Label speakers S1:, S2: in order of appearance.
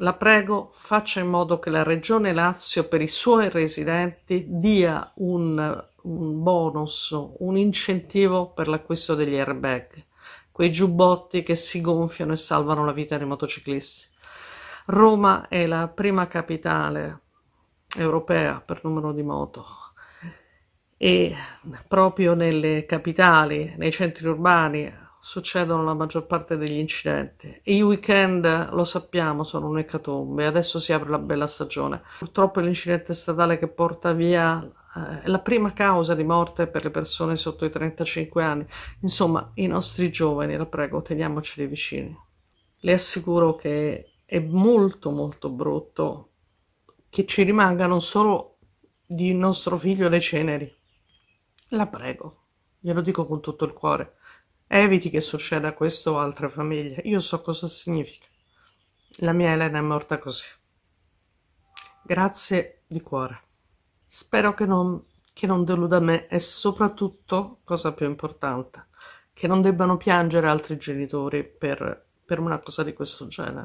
S1: La prego faccia in modo che la Regione Lazio per i suoi residenti dia un, un bonus, un incentivo per l'acquisto degli airbag, quei giubbotti che si gonfiano e salvano la vita dei motociclisti. Roma è la prima capitale europea per numero di moto e proprio nelle capitali, nei centri urbani, succedono la maggior parte degli incidenti. I weekend, lo sappiamo, sono un'ecatombe. Adesso si apre la bella stagione. Purtroppo l'incidente stradale che porta via eh, è la prima causa di morte per le persone sotto i 35 anni. Insomma, i nostri giovani, la prego, teniamoceli vicini. Le assicuro che è molto molto brutto che ci rimangano solo di nostro figlio le ceneri. La prego, glielo dico con tutto il cuore Eviti che succeda questo o altre famiglie, io so cosa significa. La mia Elena è morta così. Grazie di cuore. Spero che non, che non deluda me e soprattutto, cosa più importante, che non debbano piangere altri genitori per, per una cosa di questo genere.